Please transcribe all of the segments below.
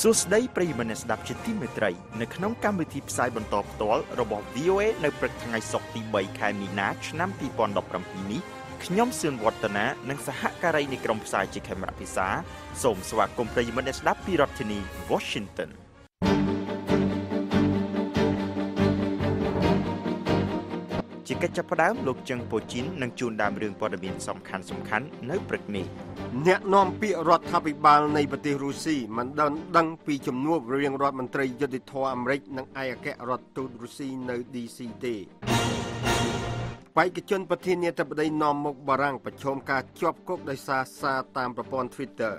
សួស្តីប្រិយមិត្តស្ដាប់ជាទីមេត្រី នៅក្នុងកម្មវិធីផ្សាយបន្តផ្ទាល់របស់ VOA នៅព្រឹកថ្ងៃសុក្រទី3ខែមីនាឆ្នាំ2017នេះខ្ញុំសឿនវឌ្ឍនានិងសហការីនៃក្រុមផ្សាយជាខេមរៈភាសា សូមស្វាគមន៍ប្រិយមិត្តអ្នកស្ដាប់ពីរដ្ឋធានី Washington ជាកិច្ចចាប់ផ្ដើមលោកចឹងពូជីននឹងជួនដើមរឿងព័ត៌មានសំខាន់សំខាន់នៅព្រឹកនេះអ្នកនាំពាក្យរដ្ឋាភិបាល នៃប្រទេសរុស្ស៊ីមិនដឹងដឹងពីជំនួបរវាងរដ្ឋមន្ត្រីយុតិធធអាមេរិក និងឯកអគ្គរដ្ឋទូតរុស្ស៊ីនៅ DC ទេបេក្ខជនប្រធានាធិបតីនាំមុខបារាំងប្រឈមការជាប់គុកដោយសារសារតាមប្រព័ន្ធ Twitter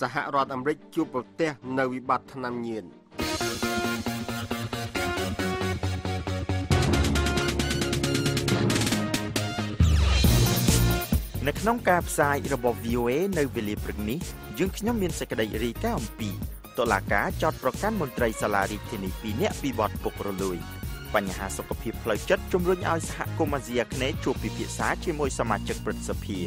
សហរដ្ឋអាមេរិកជួបប្រទះនៅវិបត្តិថ្នាំញៀន។នៅក្នុងការផ្សាយរបស់ VOA នៅវេលាព្រឹកនេះយើងខ្ញុំមានសេចក្តីរាយការណ៍អំពីតុលាការចោតប្រកាសមន្ត្រីសាលារាជធានី2នាក់ពីបទពុករលួយបញ្ហាសុខភាពផ្លូវចិត្តជំរុញឲ្យសហគមន៍អាស៊ីអាគ្នេយ៍ជួបពិភាក្សាជាមួយសមាជិកព្រឹទ្ធសភា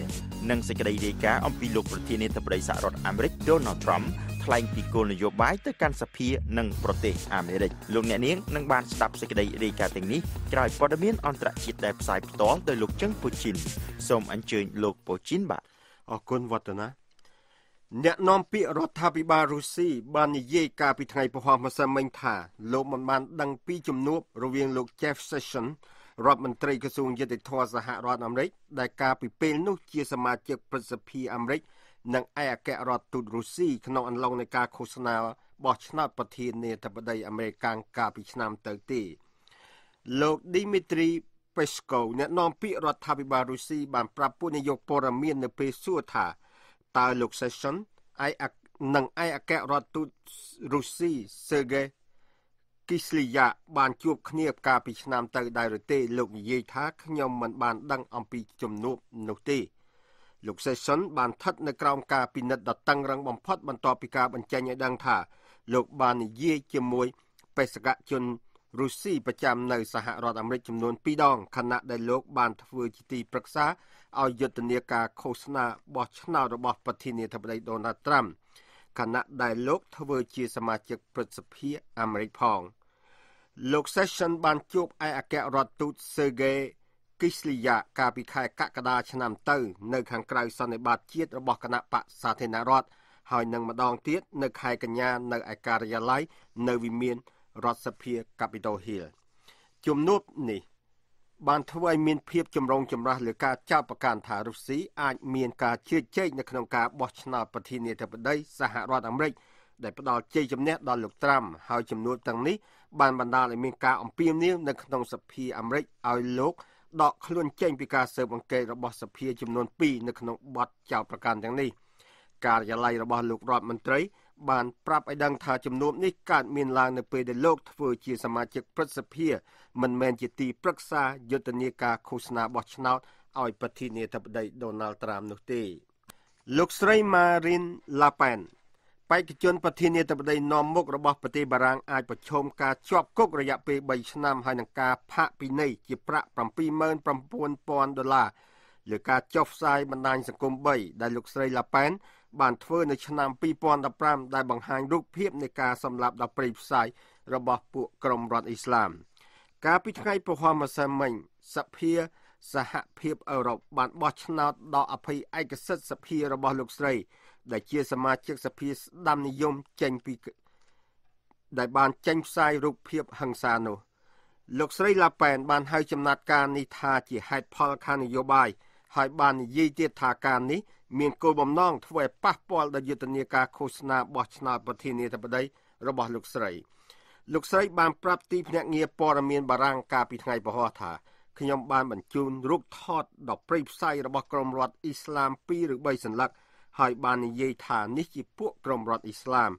និងសេចក្តីរាយការណ៍អំពីលោកប្រធានាធិបតីសហរដ្ឋអាមេរិក Donald Trump ថ្លែងពីគោលនយោបាយទៅកាន់សភានិងប្រទេសអាមេរិកលោកអ្នកនាងនឹងបានស្ដាប់សេចក្តីរាយការណ៍ទាំងនេះក្រោយព័ត៌មានអន្តរជាតិដែលផ្សាយផ្ទាល់ដោយលោកចឹងពូជីនសូមអញ្ជើញលោកពូជីនបាទអរគុណវឌ្ឍនាអ្នកនាំពាក្យរដ្ឋាភិបាលរុស្ស៊ីបាននិយាយកាលពីថ្ងៃពហុម្សិលមិញថា លោកមិនបានដឹងពីជំនួបរវាងលោក Jeff Sessions រដ្ឋមន្ត្រីក្រសួងយុតិធធម៌សហរដ្ឋអាមេរិក ដែលកាលពីពេលនោះជាសមាជិកប្រសិទ្ធិអាមេរិកនិងឯកអគ្គរដ្ឋទូតរុស្ស៊ីក្នុងអន្លង់នៃការឃោសនាបោះឆ្នោតប្រធានាធិបតីអាមេរិកកាលពីឆ្នាំទៅទីលោក Dmitry Peskov អ្នកនាំពាក្យរដ្ឋាភិបាលរុស្ស៊ីបាន ប្រាប់ពួកនាយកព័ត៌មាននៅពេលសួរថាតើលោក Session ឯកនិងឯកអគ្គរដ្ឋទូតរុស្ស៊ី Sergei គីស្លីយ៉ាបានជួបគ្នាកាលពីឆ្នាំទៅដែរឬទេ លោកនិយាយថាខ្ញុំមិន បានដឹងអំពីជំនួបនោះទេលោក Session បានស្ថិតនៅក្រោមការពិនិត្យដ៏តឹងរឹងបំផុតបន្ទាប់ពីការបញ្ចេញឲ្យដឹងថា លោកបាននិយាយជាមួយបេសកជនរុស្ស៊ីប្រចាំនៅសហរដ្ឋអាមេរិកចំនួន2ដងខណៈដែលលោកបានធ្វើជាទីប្រឹក្សាឲ្យយុទ្ធនាការឃោសនាបោះឆ្នោតរបស់ប្រធានាធិបតី Donald Trump ខណៈដែលលោកធ្វើជាសមាជិកព្រឹទ្ធសភាអាមេរិកផង លោក Session បានជួបឯកអគ្គរដ្ឋទូត Sergey គិស្លីយ៉ាកាលពីខែកក្កដាឆ្នាំទៅនៅខាងក្រៅ សន្និបាតជាតិរបស់គណៈបកសាធារណរដ្ឋហើយនឹងម្ដងទៀតនៅខែកញ្ញានៅឯការិយាល័យនៅវិមានរដ្ឋសភា Capitol Hill ជំនួបនេះ បានធ្វើឲ្យមាន ភាព ចម្រូងចម្រាសលើការចោទប្រកាន់ថារុស្ស៊ីអាចមានការជឿជែកនៅក្នុងការបោះឆ្នោតប្រធានាធិបតីសហរដ្ឋអាមេរិក ដែលផ្ដល់ជ័យជំនះដល់លោកត្រាំហើយចំនួនទាំងនេះបានបណ្ដាលឲ្យមានការអំពាវនាវនៅក្នុងសភាអាមេរិកឲ្យលោកដកខ្លួនចេញពីការស៊ើបអង្កេតរបស់សភាចំនួន2នៅក្នុងបទចោទប្រកាន់ទាំងនេះការិយាល័យរបស់លោករដ្ឋមន្ត្រី បានប្រាប់ឲ្យដឹងថាចំនួននេះកើតមានឡើងនៅពេលដែលលោកធ្វើជាសមាជិកព្រឹទ្ធសភាមិនមែនជាទីប្រឹក្សាយុទ្ធនាការឃោសនាបោះឆ្នោតឲ្យប្រធានាធិបតីដូណាល់ត្រាំនោះទេលោកស្រី Marine Le Pen បេក្ខជនប្រធានាធិបតីនាំមុខរបស់ប្រទេសបារាំងអាចប្រឈមការជាប់គុករយៈពេល3ឆ្នាំហើយនឹងការផាកពិន័យជាប្រាក់79,000ដុល្លារលើការចុះផ្សាយបណ្ដាញសង្គម3ដែលលោកស្រីឡាប៉ែនបានធ្វើនៅឆ្នាំ2015ដែលបង្ហាញរូបភាពនៃការសម្លាប់ដ៏ព្រៃផ្សាយរបស់ពួកក្រុមរដ្ឋអ៊ីស្លាម កាលពីថ្ងៃពហុម្សិលមិញ សភាសហភាពអឺរ៉ុបបានបោះឆ្នោតដល់អភ័យឯកសិទ្ធិសភារបស់លោកស្រីដែលជាសមាជិកសភាស្ដាំនិយមចេញពី ដែលបានចេញផ្សាយរូបភាពហ ংস ានោះលោកស្រីឡាប៉ែនបានហៅចំណាត់ការនេះថាជាហេតុផលខាងនយោបាយហើយបាននិយាយទៀតថាការនេះមានគោលបំណងធ្វើឲ្យប៉ះពាល់ដល់យុទ្ធនាការឃោសនាបោះឆ្នោតប្រធានាធិបតីរបស់លោកស្រី លោកស្រីបានប្រាប់ទីភ្នាក់ងារព័ត៌មាន បារាំងកាលពីថ្ងៃពហុថាខ្ញុំបានបញ្ជូនរូបថតដល់ព្រៃផ្សៃរបស់ក្រមរដ្ឋអ៊ីស្លាម2ឬ3សន្លឹកហើយបាននិយាយថានេះជាពួកក្រុមរដ្ឋអ៊ីស្លាម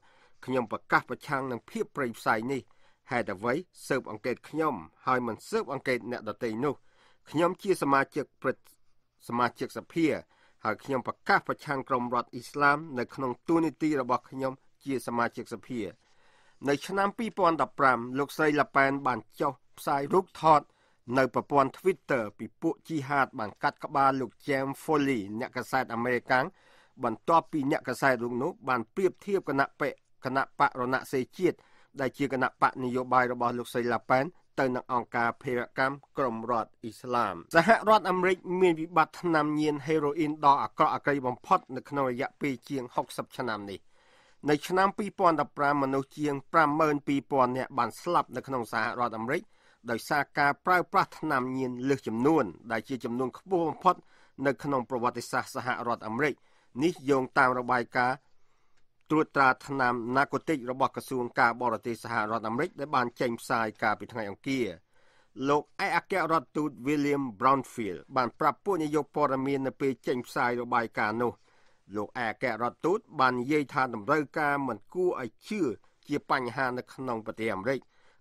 ខ្ញុំប្រកាសប្រឆាំងនឹងភាពប្រៃផ្សៃនេះហេតុអ្វីស៊ើបអង្កេតខ្ញុំហើយមិនស៊ើបអង្កេតអ្នកដទៃនោះខ្ញុំជាសមាជិកព្រឹទ្ធសមាជិកសភាហើយខ្ញុំប្រកាសប្រឆាំងក្រុមរដ្ឋអ៊ីស្លាមនៅក្នុងទួនាទីរបស់ខ្ញុំជាសមាជិកសភា នៅ ឆ្នាំ2015លោកស្រីឡាប៉ែន បានចុះផ្សាយរូបថត នៅប្រព័ន្ធ Twitter ពីពួកជីហាតបានកាត់ក្បាលលោក James Foley អ្នកកាសែតអាមេរិកាំងបន្ទាប់ពីអ្នកកសែតរូបនោះបានប្រៀបធៀបគណៈបកគណៈបករណសេជាតិដែលជាគណៈបកនយោបាយរបស់លោកសីឡាប៉ែន ទៅនឹងអង្គការភេរកម្មក្រមរដ្ឋអ៊ីស្លាម សហរដ្ឋអាមេរិក មានវិបត្តិថ្នាំញៀនហេរ៉ូអ៊ីនដ៏អាក្រក់អាក្រីបំផុតនៅក្នុងរយៈពេលជាង60ឆ្នាំនេះនៅឆ្នាំ2015មនុស្សជាង52,000នាក់បានស្លាប់នៅក្នុងសហរដ្ឋអាមេរិកដោយសារការប្រើប្រាស់ថ្នាំញៀនលើសចំនួនដែលជាចំនួនខ្ពស់បំផុតនៅក្នុងប្រវត្តិសាស្ត្រសហរដ្ឋអាមេរិកនេះយោងតាមរបាយការណ៍ត្រួតត្រាថ្នាំណាកូទិករបស់ក្រសួងការបរទេសសហរដ្ឋអាមេរិកដែលបានចេញផ្សាយកាលពីថ្ងៃអង្គារលោកឯកអគ្គរដ្ឋទូត William Brownfield បានប្រាប់ពួកនាយកព័ត៌មាននៅពេលចេញផ្សាយរបាយការណ៍នោះ លោកឯកអគ្គរដ្ឋទូត បាននិយាយថាតម្រូវការមិន គួរឲ្យជឿជា បញ្ហានៅក្នុងប្រទេសអាមេរិក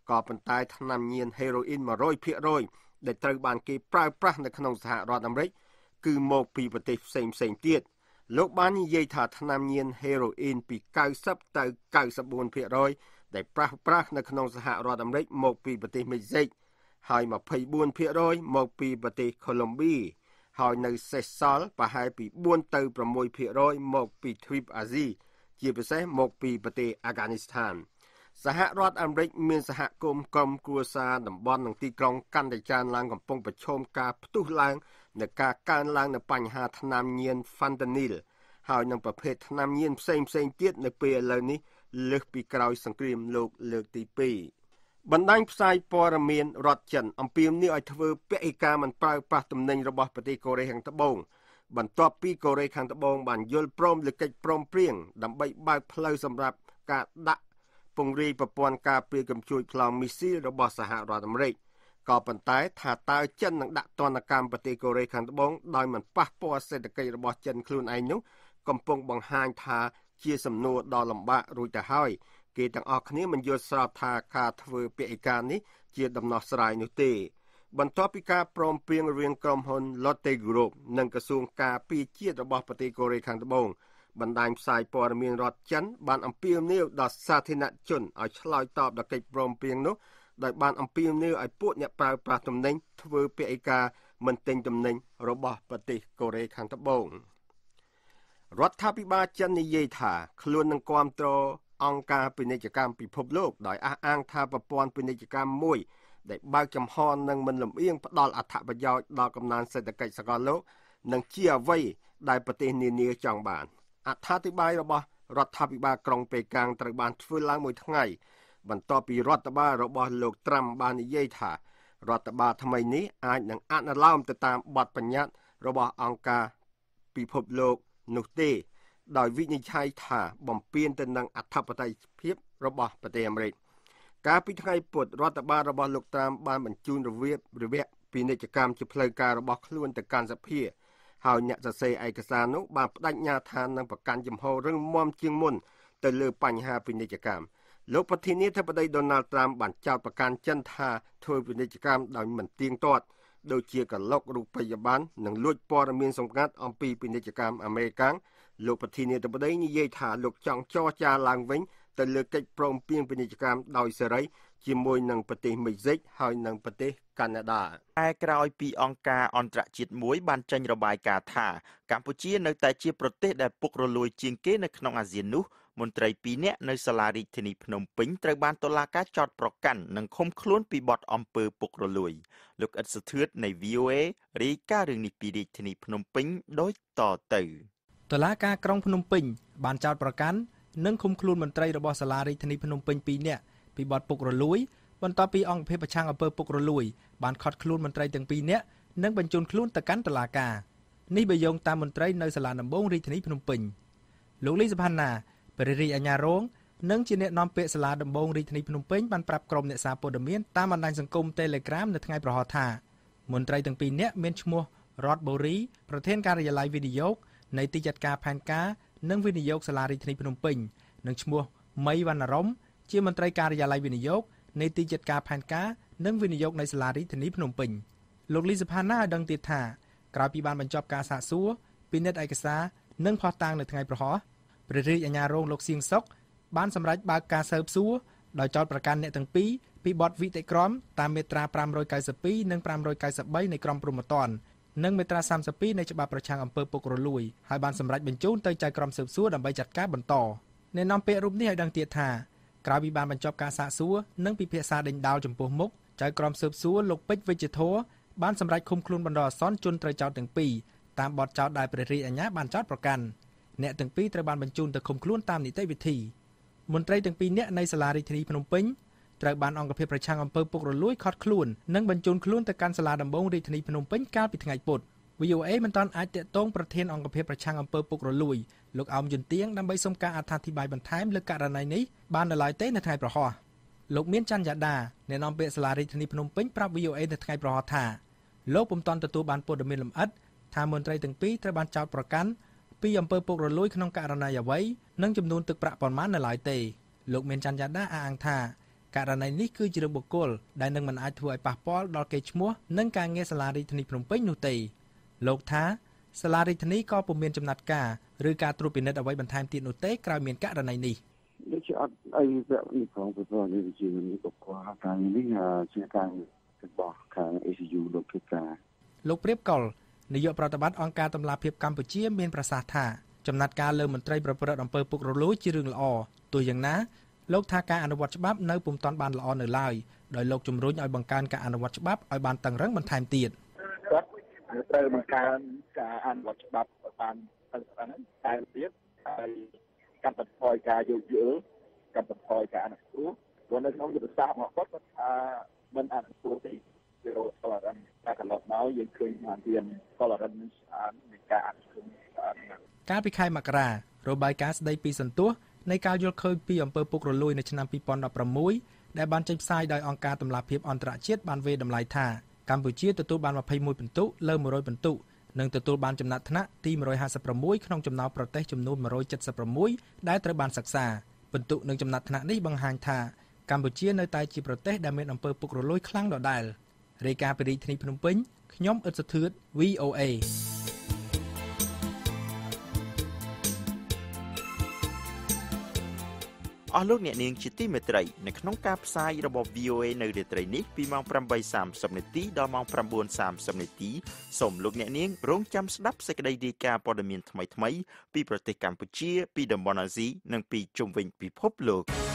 ក៏ប៉ុន្តែថ្នាំញៀនហេរ៉ូអ៊ីន100%ដែលត្រូវបានគេប្រើប្រាស់នៅក្នុងសហរដ្ឋអាមេរិកគឺមកពីប្រទេសផ្សេងៗទៀតលោកបាននិយាយថាថ្នាំញៀនហេរ៉ូអ៊ីនពី90ទៅ94%ដែលប្រាស់ប្រាស់នៅក្នុងសហរដ្ឋអាមេរិកមកពីប្រទេសមិចហ្សិកហើយ24%មកពីប្រទេសកូឡុំប៊ីហើយនៅសេសសល់ប្រហែលពី4ទៅ6%មកពីទ្វីបអាស៊ីជាពិសេសមកពីប្រទេសអាហ្គានីស្ថាន សហរដ្ឋអាមេរិកមានសហគមន៍ក្រុមគ្រួសារតំបន់និងទីក្រុងកាន់តែច្រើនឡើងកំពុងប្រឈមការផ្ទុះឡើងនៃការកើនឡើងនៃបញ្ហាថ្នាំញៀន Fentanyl ហើយនឹងប្រភេទថ្នាំញៀនផ្សេងផ្សេងទៀតនៅពេលឥឡូវនេះ លើសពីក្រោយសង្គ្រាមលោកលើកទី2បណ្ដាញផ្សាយព័ត៌មានរដ្ឋចិនអំពាវនាវឲ្យធ្វើពហិការមិនប្រើប្រាស់ទំនិញរបស់ប្រទេសកូរ៉េខាងត្បូងបន្ទាប់ពីកូរ៉េខាងត្បូងបានយល់ព្រមលើកិច្ចព្រមព្រៀងដើម្បីបើកផ្លូវសម្រាប់ការដាក់ពង្រាយប្រព័ន្ធការពារកម្ពុជាឆ្លងមីស៊ីលរបស់សហរដ្ឋអាមេរិកក៏ប៉ុន្តែថាតើចិននឹងដាក់ទណ្ឌកម្មប្រទេសកូរ៉េខាងត្បូងដោយមិនប៉ះពាល់សេដ្ឋកិច្ចរបស់ចិនខ្លួនឯងនោះកំពុងបង្ហាញថាជាសំណួរដ៏លំបាករួចទៅហើយគេទាំងអស់គ្នាមិនយល់ស្របថាការធ្វើពាក្យឯកានេះជាដំណោះស្រាយនោះទេ បន្ទាប់ពីការព្រមព្រៀងរៀងក្រុមហ៊ុន Lotte Group និងក្រសួងការពារជាតិរបស់ប្រទេសកូរ៉េខាងត្បូងបណ្ដាញផ្សាយព័ត៌មានរដ្ឋចិនបានអំពាវនាវដល់សាធារណជនឲ្យឆ្លើយតបដល់កិច្ចព្រមព្រៀងនោះដោយបានអំពាវនាវឲ្យពួកអ្នកប្រើប្រាស់ទំនិញធ្វើពាក្យឯកា មិនទិញទំនិញរបស់ប្រទេសកូរ៉េខាងត្បូងរដ្ឋាភិបាលចិននិយាយថាខ្លួននឹងគ្រប់គ្រងអង្គការពាណិជ្ជកម្មពិភពលោកដោយអះអាងថាប្រព័ន្ធពាណិជ្ជកម្មមួយ ដែលបើកចំហនឹងមិនលំអៀងផ្ដល់អត្ថប្រយោជន៍ដល់កំណើនសេដ្ឋកិច្ចសកលលោកនិងជាអ្វីដែលប្រទេសនានាចង់បានអត្ថាធិប្បាយរបស់រដ្ឋាភិបាលក្រុងប៉េកាំងត្រូវបានធ្វើឡើងមួយថ្ងៃបន្ទាប់ពីរដ្ឋបាលរបស់ លោក ត្រាំបាននិយាយថារដ្ឋបាលថ្មីនេះអាចនឹងអនុលោមទៅតាមបទបញ្ញត្តិរបស់អង្គការពិភពលោកនោះទេ ដោយវិនិច្ឆ័យថា បំពានទៅនឹងអធិបតេយ្យភាព របស់ប្រទេសអាមេរិកកាលពីថ្ងៃពុធរដ្ឋបាលរបស់លោកត្រាំបានបញ្ជូនរវារវៈពាណិជ្ជកម្មជាផ្លូវការរបស់ខ្លួនទៅកាន់សភាហើយអ្នកសរសេរឯកសារនោះបានបដិញ្ញា ថានឹងប្រកាន់ជំហររឹងមាំជាងមុនទៅលើបញ្ហាពាណិជ្ជកម្មលោកប្រធានាធិបតីដូណាល់ត្រាំបានចោទប្រកាន់ចិនថាធ្វើពាណិជ្ជកម្មដោយមិនទៀងទាត់ដូចជាកឡុករូបិយប័ណ្ណនិងលួចព័ត៌មានសម្ងាត់អំពីពាណិជ្ជកម្មអាមេរិកលោកប្រធានាធិបតីនិយាយថាលោកចង់ចរចាឡើងវិញទៅលើកិច្ចព្រមព្រៀងពាណិជ្ជកម្មដោយសេរីជាមួយនឹងប្រទេសមិចស៊ិកហើយនិងប្រទេសកាណាដាតែក្រោយពីអង្គការអន្តរជាតិមួយបានចេញរបាយការណ៍ថាកម្ពុជានៅតែជាប្រទេសដែលពុករលួយជាងគេនៅក្នុងអាស៊ាននោះមន្ត្រី2នាក់នៅសាលារាជធានីភ្នំពេញត្រូវបានតុលាការចោទប្រកាន់និងឃុំខ្លួនពីបទអំពើពុករលួយលោកអិតសុធឿននៃ VOA រាយការណ៍រឿងនេះពីរាជធានីភ្នំពេញដូចតទៅតុលាការក្រុងភ្នំពេញបានចោទប្រកាន់និងឃុំខ្លួនមន្ត្រីរបស់សាលារាជធានីភ្នំពេញ2នាក់ពីបទពុករលួយបន្ទាប់ពីអង្គភាពប្រឆាំងអំពើពុករលួយ បានខត់ខ្លួនមន្ត្រីទាំងពីរនាក់និងបញ្ជូនខ្លួនទៅកាន់តុលាការនេះបើយោងតាមមន្ត្រីនៅសាលាដំបងរាជធានីភ្នំពេញលោកលីសុផាន់ណាព្រះរាជអាជ្ញារងនិងជាអ្នកនាំពាក្យសាលាដំបងរាជធានីភ្នំពេញបានប្រាប់ក្រុមអ្នកសារព័ត៌មានតាមបណ្ដាញសង្គម Telegram នៅថ្ងៃប្រហោះថាមន្ត្រីទាំងពីរនាក់មានឈ្មោះរតបូរីប្រធានការិយាល័យវិនិយោគនៃទីចាត់ការផែនការនិងវិនិយោគសាលារាជធានីភ្នំពេញនិងឈ្មោះមីវណ្ណរមជាមន្ត្រីការិយាល័យវិនិយោគនៃទីចាត់ការផែនការនិងវិនិយោគនៃសាលារាជធានីភ្នំពេញលោកលីសុផាណាឲ្យដឹងទៀតថាក្រោយពីបានបញ្ចប់ការសាកសួរពីនិតឯកសារនិងផុសតាងនៅថ្ងៃប្រហោះព្រះរាជអាជ្ញារងលោកសៀងសុកបានសម្រេចបើកការស៊ើបសួរដោយចោទប្រកាន់អ្នកទាំងពីរពីបទវិតិក្រមតាមមាត្រា592និង593នៃក្រមព្រហ្មទណ្ឌនិងមាត្រា32នៃច្បាប់ប្រឆាំងអំពើពុករលួយហើយបានសម្រេចបញ្ជូនទៅចៅក្រមស៊ើបសួរដើម្បីចាត់ការបន្តអ្នកនាំពាក្យរូបនេះឲ្យដឹងទៀតថាក្រោយពីបានបញ្ចប់ការសាកសួរនិងពិភាក្សាដេញដោលចំពោះមុខចៅក្រមស៊ើបសួរលោកពេជ្រវិជ្ជធរបានសម្រេចឃុំខ្លួនបណ្ដោះអាសន្នជនត្រូវចោទទាំងពីរតាមបទចោទដែលព្រះរាជអាជ្ញាបានចោទប្រកាន់។អ្នកទាំងពីរត្រូវបានបញ្ជូនទៅឃុំខ្លួនតាមនីតិវិធី មន្ត្រីទាំងពីរនាក់នៃសាលារាជធានីភ្នំពេញត្រូវបានអង្គភាពប្រជាងអំពើពុករលួយខត់ខ្លួននិងបញ្ជូនខ្លួនទៅកាន់សាលាដំបងរាជធានីភ្នំពេញកាលពីថ្ងៃពុធ VOA មិនទាន់អាចតាក់ទងប្រធានអង្គភាពប្រជាងអំពើពុករលួយលោកអោមយុនទៀងដើម្បីសុំការអត្ថាធិប្បាយបន្ថែមលើករណីនេះបាននៅឡើយទេនៅថ្ងៃប្រហោះលោកមានច័ន្ទយ៉ាដាអ្នកនាំពាក្យសាលារាជធានីភ្នំពេញប្រាប់ VOA នៅថ្ងៃប្រហោះថាលោកពុំទាន់ទទួលបានព័ត៌មានលម្អិតថាមន្ត្រីទាំងពីរត្រូវបានចោទប្រកាន់ពីអំពើពុករលួយក្នុងករណីអ្វីនិងចំនួនទឹកប្រាក់ប៉ុន្មាននៅឡើយទេលោកមានច័ន្ទយ៉ាដាអះអាងថាករណីនេះគឺជារឿងបុគ្គលដែលនឹងមិនអាចធ្វើឲ្យប៉ះពាល់ដល់កេរ្តិ៍ឈ្មោះនិងការងារសាលារដ្ឋាភិបាលភ្នំពេញនោះទេ លោកថា សាលារដ្ឋាភិបាលក៏ពុំមាន ចំណាត់ការឬការត្រួតពិនិត្យអ្វីបន្ថែមទៀតនោះទេក្រោយមានករណីនេះដូចជាអត់អីវគ្គនេះផងព្រោះនេះជាមានបុគ្គលការងារនេះជាការរបស់ខាង ACU លោកភិការលោកព្រៀបកុលនាយកប្រតិបត្តិអង្គការតម្លាភាពកម្ពុជាមានប្រសាសន៍ថាចំណាត់ការលើមន្ត្រីប្រព្រឹត្តអំពើពុករលួយជារឿងល្អទោះយ៉ាងណាលោកថាការអនុវត្តច្បាប់នៅពុំទាន់បានល្អនៅឡើយដោយលោកជំរុញឲ្យបង្កើនការអនុវត្តច្បាប់ឲ្យបានតឹងរឹងបន្ថែមទៀតគាត់ត្រូវបង្កើនការអនុវត្តច្បាប់ឲ្យបានតឹងរឹងតែទៀតហើយកាត់បន្ថយការយោគយល់កាត់បន្ថយការអនុគ្រោះព្រោះនៅក្នុងយុទ្ធសាស្ត្ររបស់គាត់គាត់ថាមិនអនុគ្រោះទេ zero tolerance តែកន្លងមកយើងឃើញថាមាន tolerance ស្អាតនៃការអនុមស្អាតកាលពីខែមករារបាយការណ៍ស្ដីពីសន្ទុះនៃការយល់ឃើញពីអំពើពុករលួយនៅឆ្នាំ2016ដែលបានចេញផ្សាយដោយអង្គការតម្លាភាពអន្តរជាតិបានវេតម្លៃថាកម្ពុជាទទួលបាន21ពិន្ទុលើ100ពិន្ទុនិងទទួលបានចំណាត់ថ្នាក់ទី156ក្នុងចំណោមប្រទេសចំនួន176ដែលត្រូវបានសិក្សាពិន្ទុនិងចំណាត់ថ្នាក់នេះបង្ហាញថាកម្ពុជានៅតែជាប្រទេសដែលមានអំពើពុករលួយខ្លាំងដដែល។រាយការណ៍ពីរាជធានីភ្នំពេញខ្ញុំអ៊ិតសុធឿន VOA អស់លោកអ្នកនាងជាទីមេត្រីនៅក្នុងការផ្សាយរបស់ VOA នៅរាត្រីនេះ ពីម៉ោង8:30នាទីដល់ម៉ោង9:30នាទីសូមលោកអ្នកនាងរងចាំស្ដាប់សេចក្តីរាយការណ៍ព័ត៌មានថ្មីៗពីប្រទេសកម្ពុជាពីតំបន់អាស៊ីនិងពីជុំវិញពិភពលោក។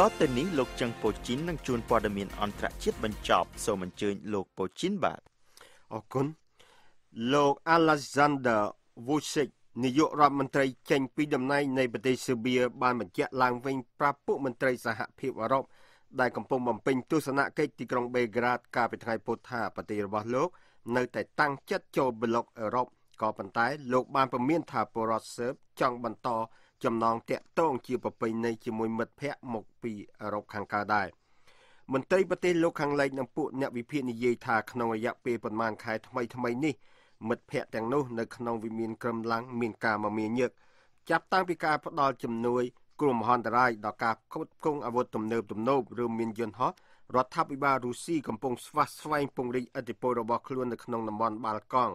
តទៅនេះលោកចឹងពូជីននឹងជួនព័ត៌មានអន្តរជាតិបញ្ចប់សូមអញ្ជើញលោកពូជីនបាទអរគុណលោក Alexander Vucic នាយករដ្ឋមន្ត្រីចេញពីតំណែងនៃប្រទេសស៊ើបៀបានបញ្ជាក់ឡើងវិញប្រាប់ពួកមន្ត្រីសហភាពអឺរ៉ុបដែលកំពុងបំពេញទស្សនកិច្ចទីក្រុងបេក្រាតកាលពីថ្ងៃពុធថាប្រទេសរបស់លោកនៅតែតាំងចិត្តចូលប្លុកអឺរ៉ុបក៏ប៉ុន្តែ លោកបានពមៀនថាពលរដ្ឋស៊ើបចង់បន្តចំណងតាក់ទងជាប្រពៃណីជាមួយមិត្តភ័ក្តិមកពីអឺរ៉ុបខាងកើតដែរមន្ត្រីប្រទេសលោកខាងលិចនិងពួកអ្នកវិភាគនិយាយថាក្នុងរយៈពេលប្រមាណខែថ្មីថ្មីនេះមិត្តភ័ក្តិទាំងនោះនៅក្នុងវិមានក្រំឡាំងមានការមមាញឹកចាប់តាំងពីការផ្ដាល់ជំនួយគ្រោះមហន្តរាយដល់ការគ្រប់គ្រងអាវុធទំនើបទំនើបឬមានយន្តហោះរដ្ឋាភិបាលរុស្ស៊ីកំពុងស្វាស្វែងពង្រីកឥទ្ធិពលរបស់ខ្លួននៅក្នុងតំបន់បាល់កង់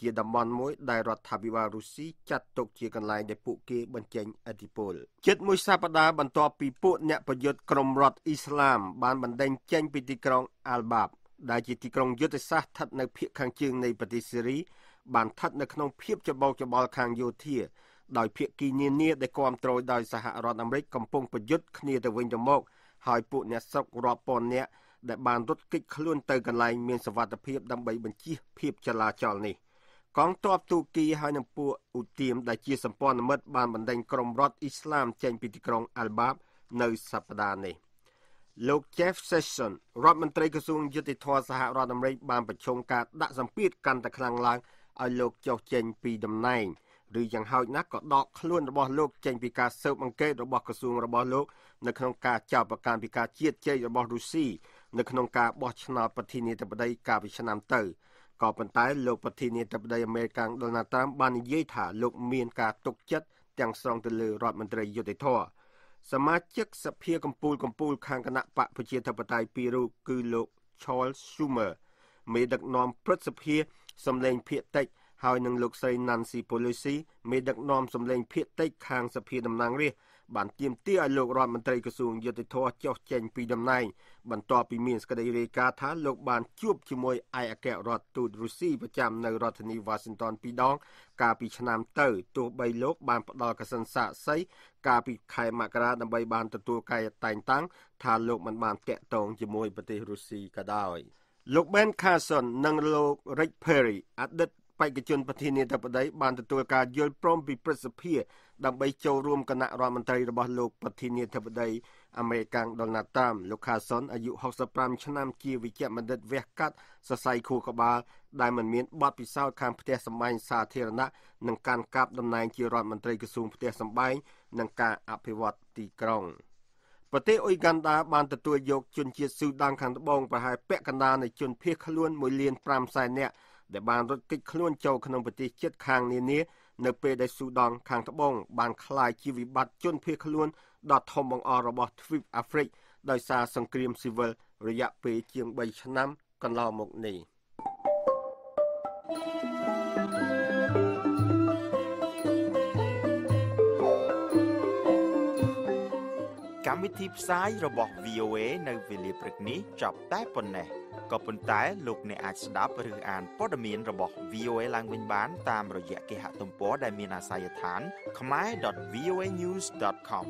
ជាតំបន់មួយដែលរដ្ឋាភិបាលរុស្ស៊ីចាត់ទុកជាកន្លែងដែលពួកគេបញ្ចេញឥទ្ធិពលជិតមួយសប្តាហ៍បន្ទាប់ពីពួកអ្នកប្រយុទ្ធក្រុមរដ្ឋអ៊ីស្លាម បានបណ្ដេញចេញពីទីក្រុងអាល់បាប ដែលជាទីក្រុងយុទ្ធសាស្ត្រស្ថិតនៅភាគខាងជើងនៃប្រទេសស៊េរីបានស្ថិតនៅក្នុងភាពច្បោកច្បល់ខាងយោធាដោយភាគីនានាដែលគ្រប់គ្រងដោយសហរដ្ឋអាមេរិកកំពុងប្រយុទ្ធគ្នាទៅវិញទៅមក ហើយពួកអ្នកស្រុករាប់ពាន់នាក់ដែលបានរត់គេចខ្លួនទៅកន្លែងមានសវត្ថិភាពដើម្បីបញ្ជៀសភាពចលាចលនេះ។កងទ័ពទូគីហើយនឹងពួកអ៊ូទៀមដែលជាសម្ព័ន្ធមិត្តបានបណ្ដេញក្រុមរដ្ឋអ៊ីស្លាម ចេញពីទីក្រុងអាល់បាបនៅសប្តាហ៍នេះលោក Jeff Sessions រដ្ឋមន្ត្រីក្រសួងយុតិធម៌សហរដ្ឋអាមេរិកបានប្រជុំការដាក់សម្ពាធកាន់តែខ្លាំងឡើងឲ្យលោកចុះចេញពីតំណែងឬយ៉ាងហោចណាស់ក៏ដកខ្លួនរបស់លោកចេញពីការស៊ើបអង្កេតរបស់ក្រសួងរបស់លោក នៅក្នុងការចោទប្រកាន់ពីការជាតិជ័យរបស់រុស្ស៊ីនៅក្នុងការបោះឆ្នោតប្រធានាធិបតីកាលពីឆ្នាំទៅក៏ប៉ុន្តែលោកប្រធានាធិបតីអាមេរិកដូណាល់ត្រាំបាននិយាយថាលោកមានការទុកចិត្តទាំងស្រុងទៅលើរដ្ឋមន្ត្រីយុតិធម៌សមាជិកសភាកម្ពុជាកម្ពុជាខាងគណៈបកប្រជាធិបតេយ្យពីររូបគឺលោក Charles Schumer មេដឹកនាំព្រឹទ្ធសភាសម្លេង ភាគតិចហើយនឹងលោកស្រី Nancy Pelosi មេដឹកនាំសម្លេង ភាគតិចខាងសភាតំណាងរាស្ត្របានទាមទារឲ្យលោករដ្ឋមន្ត្រីក្រសួងយុតិធធចុះចេញពីតំណែងបន្ទាប់ពីមានសេចក្តីរាយការណ៍ថាលោកបានជួបជាមួយឯកអគ្គរដ្ឋទូតរុស្ស៊ីប្រចាំនៅរដ្ឋធានី Washington ពីរដង កាលពីឆ្នាំទៅទោះបីលោកបានផ្ដល់កសិនសាកសីកាលពីខែមករាដើម្បីបានទទួលការតែងតាំងថាលោកមិនបានតាក់ទងជាមួយប្រទេសរុស្ស៊ីក៏ដោយលោក Ben Carson និងលោក Rick Perry អតីតបេក្ខជនប្រធានាធិបតី បានទទួលការយល់ព្រមពីព្រឹទ្ធសភាដើម្បីចូលរួមគណៈរដ្ឋមន្ត្រីរបស់លោកប្រធានាធិបតីអាមេរិកដុលណាត់ត្រាំលោកខាសុនអាយុ65ឆ្នាំជាវិជ្ជបណ្ឌិតវះកាត់សរសៃខួរក្បាលដែលមិនមានបទពិសោធន៍ខាងផ្ទះសម្បែងសាធារណៈនិងការកាប់តំណែងជារដ្ឋមន្ត្រីក្រសួងផ្ទះសម្បែងនិងការអភិវឌ្ឍទីក្រុងប្រទេសអ៊ុយហ្គាន់ដាបានទទួលយកជនជាតិស៊ូដានខាងត្បូងប្រហែលពាក់កណ្ដាលនៃជនភៀសខ្លួន1លាន5សែននាក់ដែលបានរត់គេចខ្លួនចូលក្នុងប្រទេសជិតខាងនានានៅពេលដែលស៊ូដង់ខាងត្បូងបានក្លាយជាវិបត្តិជនភៀសខ្លួនដ៏ធំបង្អស់របស់ទ្វីបអាហ្វ្រិកដោយសារសង្គ្រាមស៊ីវិលរយៈពេលជាង3ឆ្នាំកន្លងមកនេះ។កម្មវិធីផ្សាយរបស់ VOA នៅវេលាព្រឹកនេះចប់តែប៉ុណ្ណេះក៏ប៉ុន្តែលោកអ្នកអាចស្ដាប់ឬអានព័ត៌មានរបស់ VOA ឡើងវិញបានតាមរយៈគេហទំព័រដែលមានអាសយដ្ឋាន kmae.voanews.com